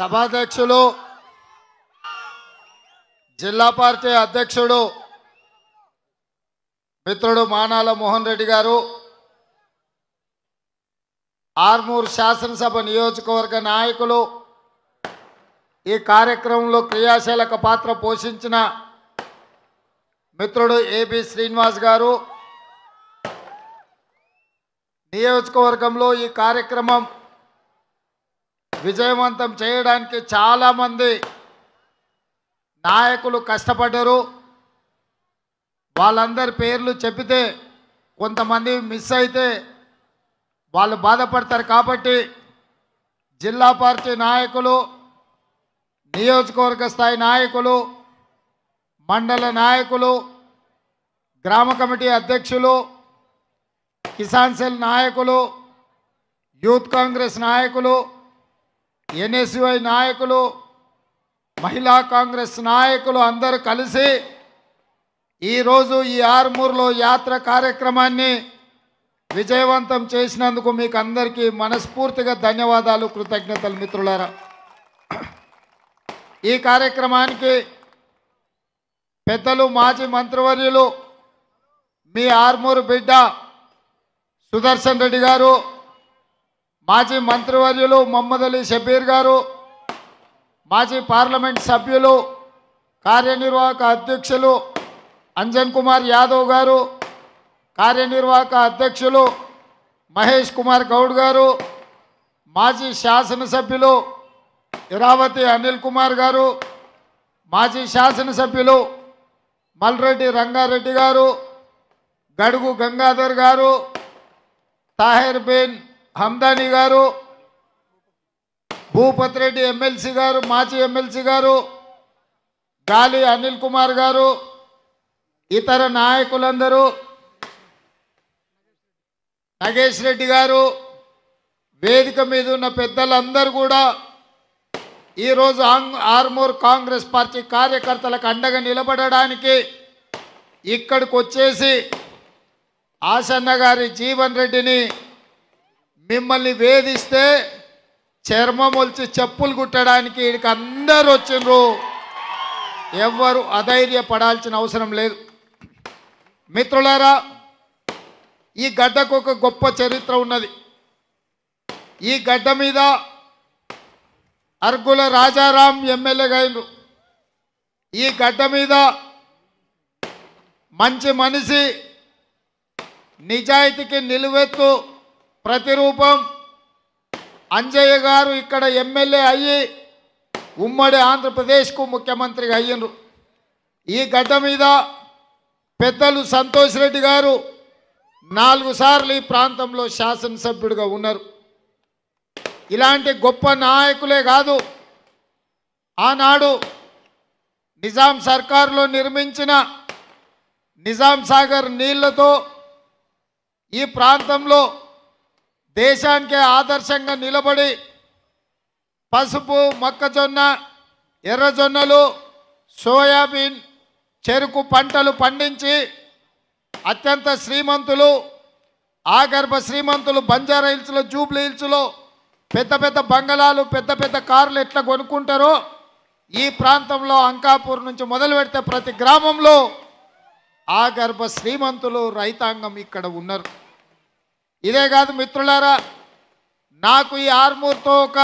సభాధ్యక్షులు జిల్లా పార్టీ అధ్యక్షుడు మిత్రుడు మానాల మోహన్ రెడ్డి గారు ఆర్మూర్ శాసనసభ నియోజకవర్గ నాయకులు ఈ కార్యక్రమంలో క్రియాశీలక పాత్ర పోషించిన మిత్రుడు ఏబి శ్రీనివాస్ గారు నియోజకవర్గంలో ఈ కార్యక్రమం విజయవంతం చేయడానికి చాలామంది నాయకులు కష్టపడ్డారు వాళ్ళందరి పేర్లు చెప్పితే కొంతమంది మిస్ అయితే వాళ్ళు బాధపడతారు కాబట్టి జిల్లా పార్టీ నాయకులు నియోజకవర్గ స్థాయి నాయకులు మండల నాయకులు గ్రామ కమిటీ అధ్యక్షులు కిసాన్ సెల్ నాయకులు యూత్ కాంగ్రెస్ నాయకులు ఎన్ఎస్యుఐ నాయకులు మహిళా కాంగ్రెస్ నాయకులు అందరూ కలిసి ఈరోజు ఈ ఆర్మూర్లో యాత్ర కార్యక్రమాన్ని విజయవంతం చేసినందుకు మీకు అందరికీ మనస్ఫూర్తిగా ధన్యవాదాలు కృతజ్ఞతలు మిత్రులారా ఈ కార్యక్రమానికి పెద్దలు మాజీ మంత్రివర్యులు మీ ఆర్మూరు బిడ్డ సుదర్శన్ రెడ్డి గారు మాజీ మంత్రివర్యులు మొహమ్మద్ అలీ షబీర్ గారు మాజీ పార్లమెంట్ సభ్యులు కార్యనిర్వాహక అధ్యక్షులు అంజన్ కుమార్ యాదవ్ గారు కార్యనిర్వాహక అధ్యక్షులు మహేష్ కుమార్ గౌడ్ గారు మాజీ శాసనసభ్యులు ఇరావతి అనిల్ కుమార్ గారు మాజీ శాసనసభ్యులు మల్రెడ్డి రంగారెడ్డి గారు గడుగు గంగాధర్ గారు తాహిర్ బిన్ హందానీ గారు భూపత్ రెడ్డి ఎమ్మెల్సీ గారు మాజీ ఎమ్మెల్సీ గారు గాలి అనిల్ కుమార్ గారు ఇతర నాయకులందరూ నగేష్ రెడ్డి గారు వేదిక మీద ఉన్న పెద్దలందరూ కూడా ఈరోజు ఆర్మూర్ కాంగ్రెస్ పార్టీ కార్యకర్తలకు అండగా నిలబడడానికి ఇక్కడికి వచ్చేసి ఆసన్న గారి జీవన్ రెడ్డిని మిమ్మల్ని వేధిస్తే చర్మం ఒలిచి చెప్పులు కుట్టడానికి ఇక్కడికి అందరు వచ్చిండ్రు ఎవరు అధైర్యపడాల్సిన అవసరం లేదు మిత్రులారా ఈ గడ్డకు ఒక గొప్ప చరిత్ర ఉన్నది ఈ గడ్డ మీద అర్గుల రాజారాం అయినరు ఈ గడ్డ మీద మంచి మనిషి నిజాయితీకి నిలువెత్తు ప్రతిరూపం అంజయ్య గారు ఇక్కడ ఎమ్మెల్యే అయ్యి ఉమ్మడి ఆంధ్రప్రదేశ్కు ముఖ్యమంత్రిగా అయ్యిండ్రు ఈ గడ్డ మీద పెద్దలు సంతోష్ రెడ్డి గారు నాలుగు సార్లు ఈ ప్రాంతంలో శాసనసభ్యుడిగా ఉన్నారు ఇలాంటి గొప్ప నాయకులే కాదు ఆనాడు నిజాం సర్కారులో నిర్మించిన నిజాం సాగర్ నీళ్లతో ఈ ప్రాంతంలో దేశానికే ఆదర్శంగా నిలబడి పసుపు మొక్కజొన్న ఎర్రజొన్నలు సోయాబీన్ చెరుకు పంటలు పండించి అత్యంత శ్రీమంతులు ఆగర్భ శ్రీమంతులు బంజారా హిల్స్లో జూబ్లీ హిల్స్లో పెద్ద పెద్ద బంగళాలు పెద్ద పెద్ద కార్లు ఎట్లా కొనుక్కుంటారో ఈ ప్రాంతంలో అంకాపూర్ నుంచి మొదలు పెడితే ప్రతి గ్రామంలో ఆగర్భ శ్రీమంతులు రైతాంగం ఇక్కడ ఉన్నారు ఇదే కాదు మిత్రులారా నాకు ఈ ఆర్మూర్తో ఒక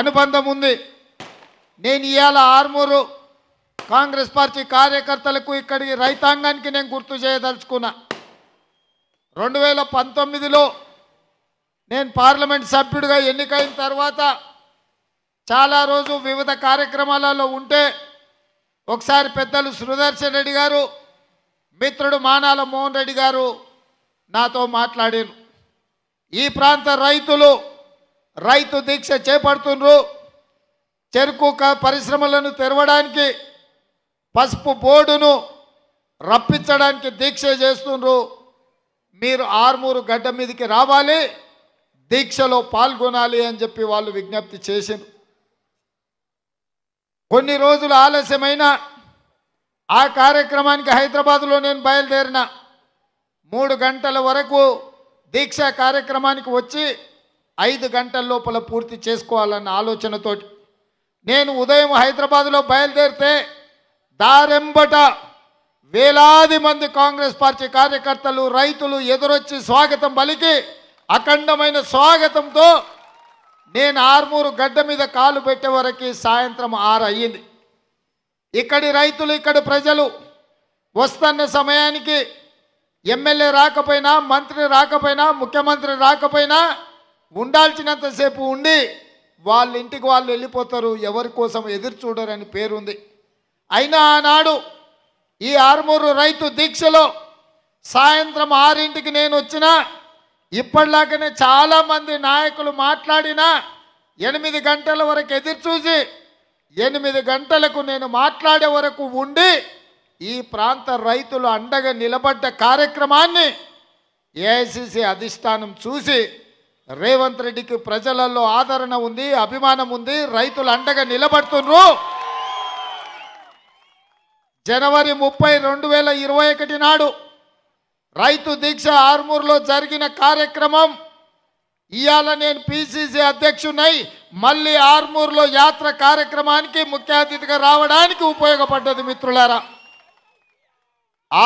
అనుబంధం ఉంది నేను ఇవాళ ఆర్మూరు కాంగ్రెస్ పార్టీ కార్యకర్తలకు ఇక్కడికి రైతాంగానికి నేను గుర్తు చేయదలుచుకున్నా రెండు వేల పంతొమ్మిదిలో నేను పార్లమెంట్ సభ్యుడిగా ఎన్నికైన తర్వాత చాలా రోజు వివిధ కార్యక్రమాలలో ఉంటే ఒకసారి పెద్దలు సుదర్శన్ రెడ్డి గారు మిత్రుడు మానాల మోహన్ రెడ్డి గారు నాతో మాట్లాడారు ఈ ప్రాంత రైతులు రైతు దీక్ష చేపడుతున్నారు చెరుకు పరిశ్రమలను తెరవడానికి పసుపు బోర్డును రప్పించడానికి దీక్ష చేస్తున్నారు మీరు ఆర్మూరు గడ్డ మీదకి రావాలి దీక్షలో పాల్గొనాలి అని చెప్పి వాళ్ళు విజ్ఞప్తి చేసింది కొన్ని రోజులు ఆలస్యమైన ఆ కార్యక్రమానికి హైదరాబాద్లో నేను బయలుదేరిన మూడు గంటల వరకు దీక్ష కార్యక్రమానికి వచ్చి ఐదు గంటల లోపల పూర్తి చేసుకోవాలన్న ఆలోచనతో నేను ఉదయం హైదరాబాద్లో బయలుదేరితే దారెంబట వేలాది మంది కాంగ్రెస్ పార్టీ కార్యకర్తలు రైతులు ఎదురొచ్చి స్వాగతం పలికి అఖండమైన స్వాగతంతో నేను ఆర్మూరు గడ్డ మీద కాలు పెట్టే వరకు సాయంత్రం ఆరు అయ్యింది ఇక్కడి రైతులు ఇక్కడి ప్రజలు వస్తున్న సమయానికి ఎమ్మెల్యే రాకపోయినా మంత్రి రాకపోయినా ముఖ్యమంత్రి రాకపోయినా ఉండాల్సినంతసేపు ఉండి వాళ్ళ ఇంటికి వాళ్ళు వెళ్ళిపోతారు ఎవరి కోసం ఎదురు చూడరని పేరుంది అయినా ఆనాడు ఈ ఆరుమూరు రైతు దీక్షలో సాయంత్రం ఆరింటికి నేను వచ్చినా ఇప్పటిలాగానే చాలామంది నాయకులు మాట్లాడినా ఎనిమిది గంటల వరకు ఎదురు చూసి ఎనిమిది గంటలకు నేను మాట్లాడే వరకు ఉండి ఈ ప్రాంత రైతులు అండగా నిలబడ్డ కార్యక్రమాన్ని ఏఐసిసి అధిష్టానం చూసి రేవంత్ రెడ్డికి ప్రజలలో ఆదరణ ఉంది అభిమానం ఉంది రైతులు అండగా నిలబడుతున్నారు జనవరి ముప్పై రెండు వేల ఇరవై ఒకటి నాడు రైతు దీక్ష ఆర్మూర్లో జరిగిన కార్యక్రమం ఇవాళ నేను పిసిసి అధ్యక్షునై మళ్ళీ ఆర్మూర్లో యాత్ర కార్యక్రమానికి ముఖ్య అతిథిగా రావడానికి ఉపయోగపడ్డది మిత్రులారా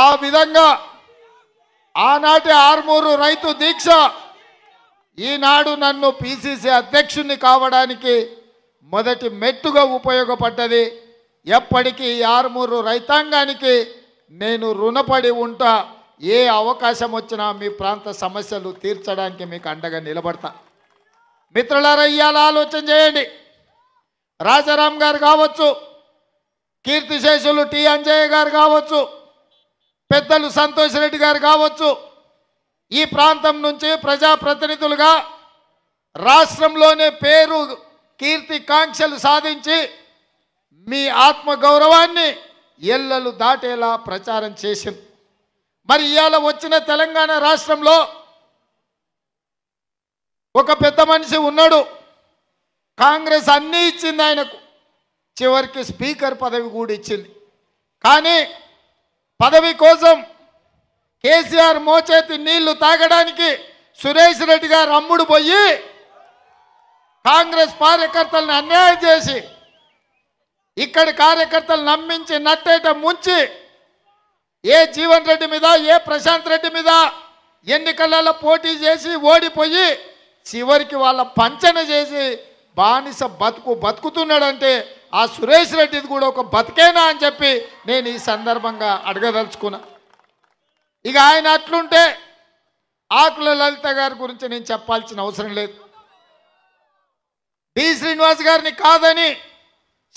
ఆ విధంగా ఆనాటి ఆర్మూరు రైతు దీక్ష ఈనాడు నన్ను పిసిసి అధ్యక్షుని కావడానికి మొదటి మెట్టుగా ఉపయోగపడ్డది ఎప్పటికీ ఆర్మూరు రైతాంగానికి నేను రుణపడి ఉంటా ఏ అవకాశం వచ్చినా మీ ప్రాంత సమస్యలు తీర్చడానికి మీకు అండగా నిలబడతా మిత్రులారా ఇవాళ ఆలోచన చేయండి రాజారాం గారు కావచ్చు కీర్తిశేషులు టి అంజయ్య గారు కావచ్చు పెద్దలు సంతోష్ రెడ్డి గారు కావచ్చు ఈ ప్రాంతం నుంచి ప్రజాప్రతినిధులుగా రాష్ట్రంలోనే పేరు కీర్తి కాంక్షలు సాధించి మీ ఆత్మగౌరవాన్ని ఎల్లలు దాటేలా ప్రచారం చేసింది మరి ఇవాళ వచ్చిన తెలంగాణ రాష్ట్రంలో ఒక పెద్ద మనిషి ఉన్నాడు కాంగ్రెస్ అన్నీ ఇచ్చింది ఆయనకు చివరికి స్పీకర్ పదవి కూడా ఇచ్చింది కానీ పదవి కోసం కేసీఆర్ మోచేతి నీళ్లు తాగడానికి సురేష్ రెడ్డి గారు అమ్ముడు పోయి కాంగ్రెస్ కార్యకర్తలను అన్యాయం చేసి ఇక్కడి కార్యకర్తలు నమ్మించి నట్టేట ముంచి ఏ జీవన్ రెడ్డి మీద ఏ ప్రశాంత్ రెడ్డి మీద ఎన్నికలలో పోటీ చేసి ఓడిపోయి చివరికి వాళ్ళ పంచన చేసి బానిస బతుకు బతుకుతున్నాడంటే ఆ సురేష్ రెడ్డిది కూడా ఒక బతికేనా అని చెప్పి నేను ఈ సందర్భంగా అడగదలుచుకున్నా ఇక ఆయన అట్లుంటే ఆకుల లలిత గారి గురించి నేను చెప్పాల్సిన అవసరం లేదు డి శ్రీనివాస్ గారిని కాదని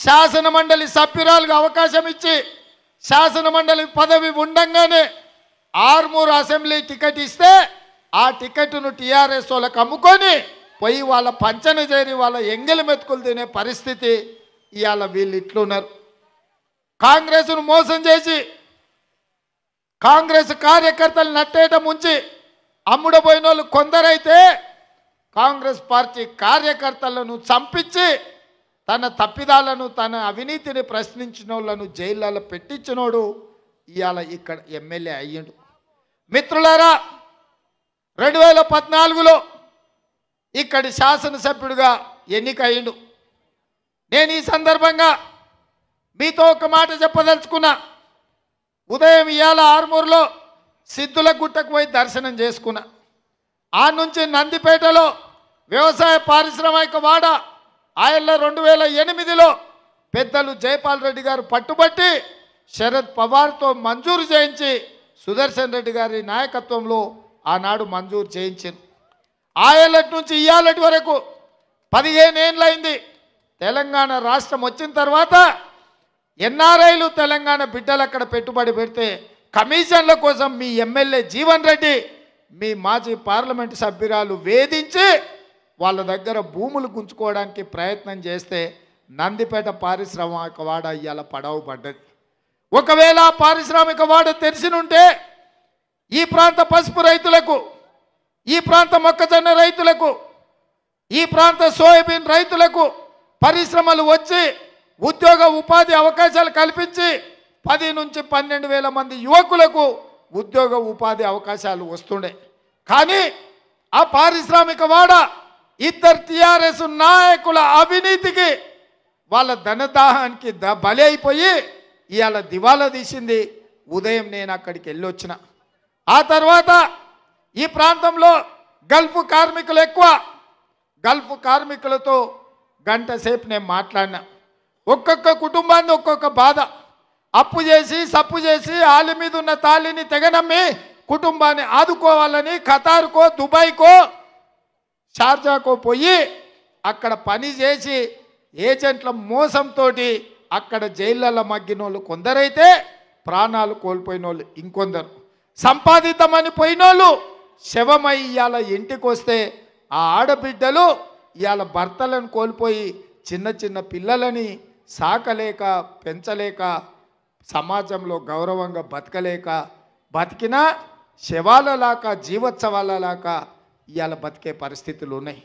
శాసన మండలి సభ్యురాలుగా అవకాశం ఇచ్చి శాసన మండలి పదవి ఉండగానే ఆర్మూర్ అసెంబ్లీ టికెట్ ఇస్తే ఆ టికెట్ను టీఆర్ఎస్ వాళ్ళకి అమ్ముకొని పోయి వాళ్ళ పంచన చేరి వాళ్ళ ఎంగిలి మెతుకులు తినే పరిస్థితి ఇవాళ వీళ్ళు ఇట్లున్నారు కాంగ్రెస్ను మోసం చేసి కాంగ్రెస్ కార్యకర్తలు నట్టేట ముంచి అమ్ముడపోయిన వాళ్ళు కొందరైతే కాంగ్రెస్ పార్టీ కార్యకర్తలను చంపించి తన తప్పిదాలను తన అవినీతిని ప్రశ్నించిన వాళ్ళను జైళ్ళలో పెట్టించినోడు ఇవాళ ఇక్కడ ఎమ్మెల్యే అయ్యాడు మిత్రులారా రెండు వేల పద్నాలుగులో ఇక్కడి శాసనసభ్యుడిగా ఎన్నికయ్యిండు నేను ఈ సందర్భంగా మీతో ఒక మాట చెప్పదలుచుకున్నా ఉదయం ఇవాళ ఆర్మూరులో సిద్ధుల గుట్టకు పోయి దర్శనం చేసుకున్నా ఆ నుంచి నందిపేటలో వ్యవసాయ పారిశ్రామిక వాడ ఆయన రెండు వేల ఎనిమిదిలో పెద్దలు జయపాల్ రెడ్డి గారు పట్టుబట్టి శరద్ పవార్తో మంజూరు చేయించి సుదర్శన్ రెడ్డి గారి నాయకత్వంలో ఆనాడు మంజూరు చేయించింది ఆయలటి నుంచి ఇయ్యాలటి వరకు పదిహేను ఏళ్ళైంది తెలంగాణ రాష్ట్రం వచ్చిన తర్వాత ఎన్ఆర్ఐలు తెలంగాణ బిడ్డలు అక్కడ పెట్టుబడి పెడితే కమిషన్ల కోసం మీ ఎమ్మెల్యే జీవన్ రెడ్డి మీ మాజీ పార్లమెంటు సభ్యురాలు వేధించి వాళ్ళ దగ్గర భూములు గుంజుకోవడానికి ప్రయత్నం చేస్తే నందిపేట పారిశ్రామిక వాడ ఇవాళ పడవ పడ్డది ఒకవేళ పారిశ్రామిక వాడ ఉంటే ఈ ప్రాంత పసుపు రైతులకు ఈ ప్రాంత మొక్కజొన్న రైతులకు ఈ ప్రాంత సోయాబీన్ రైతులకు పరిశ్రమలు వచ్చి ఉద్యోగ ఉపాధి అవకాశాలు కల్పించి పది నుంచి పన్నెండు వేల మంది యువకులకు ఉద్యోగ ఉపాధి అవకాశాలు వస్తుండే కానీ ఆ పారిశ్రామిక వాడ ఇద్దరు టీఆర్ఎస్ నాయకుల అవినీతికి వాళ్ళ ధనదాహానికి ద బలి అయిపోయి ఇవాళ దివాలా తీసింది ఉదయం నేను అక్కడికి వెళ్ళొచ్చిన ఆ తర్వాత ఈ ప్రాంతంలో గల్ఫ్ కార్మికులు ఎక్కువ గల్ఫ్ కార్మికులతో గంట సేపు నేను మాట్లాడినా ఒక్కొక్క కుటుంబాన్ని ఒక్కొక్క బాధ అప్పు చేసి సప్పు చేసి వాళ్ళ మీద ఉన్న తాలిని తెగనమ్మి కుటుంబాన్ని ఆదుకోవాలని ఖతార్కో దుబాయ్కో షార్జాకో పోయి అక్కడ పని చేసి ఏజెంట్ల మోసంతో అక్కడ జైళ్ళల్లో మగ్గిన వాళ్ళు కొందరైతే ప్రాణాలు కోల్పోయిన వాళ్ళు ఇంకొందరు సంపాదితమని పోయినోళ్ళు వాళ్ళు శవమయ్యాల ఇంటికి వస్తే ఆ ఆడబిడ్డలు ఇవాళ భర్తలను కోల్పోయి చిన్న చిన్న పిల్లలని సాకలేక పెంచలేక సమాజంలో గౌరవంగా బతకలేక బతికినా శవాలలాక జీవోత్సవాలలాక ఇవాళ బతికే పరిస్థితులు ఉన్నాయి